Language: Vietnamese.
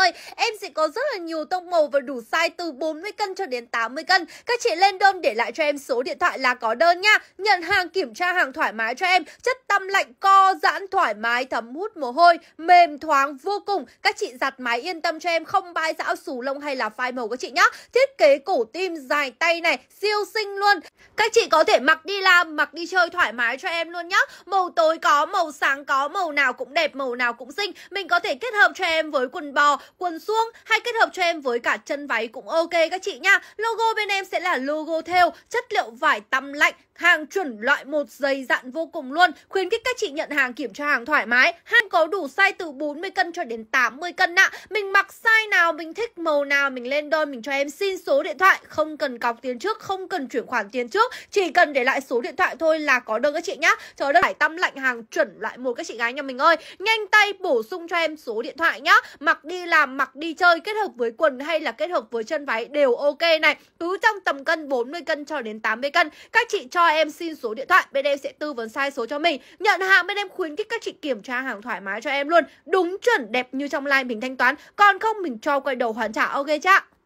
ơi Em sẽ có rất là nhiều tông màu và đủ size từ 40 cân cho đến 80 cân Các chị lên đơn để lại cho em số điện thoại là có đơn nha Nhận hàng kiểm tra hàng thoải mái cho em Chất tăm lạnh co giãn thoải mái thấm hút mồ hôi Mềm thoáng vô cùng Các chị giặt máy yên tâm cho em Không bãi dão xù lông hay là phai màu các chị nhá Thiết kế cổ tim dài tay này Siêu xinh luôn Các chị có thể mặc đi làm mặc đi chơi thoải mái cho em luôn nhá Màu tối có màu sáng có màu nào cũng đẹp màu nào cũng xinh Mình có thể kết hợp cho em với quần bò quần suông hay kết hợp cho em với cả chân váy cũng ok các chị nha. Logo bên em sẽ là logo theo chất liệu vải tăm lạnh, hàng chuẩn loại một dày dặn vô cùng luôn. Khuyến khích các chị nhận hàng kiểm tra hàng thoải mái. Hàng có đủ size từ 40 cân cho đến 80 cân ạ. Mình mặc size nào, mình thích màu nào mình lên đơn mình cho em xin số điện thoại, không cần cọc tiền trước, không cần chuyển khoản tiền trước, chỉ cần để lại số điện thoại thôi là có đơn các chị nhá. Trời đơn vải tăm lạnh hàng chuẩn loại một các chị gái nhà mình ơi. Nhanh tay bổ sung cho em số điện thoại nhá. Mặc đi là là mặc đi chơi kết hợp với quần hay là kết hợp với chân váy đều ok này cứ trong tầm cân 40 cân cho đến 80 cân các chị cho em xin số điện thoại bên em sẽ tư vấn size số cho mình nhận hàng bên em khuyến khích các chị kiểm tra hàng thoải mái cho em luôn đúng chuẩn đẹp như trong line mình thanh toán còn không mình cho quay đầu hoàn trả ok chưa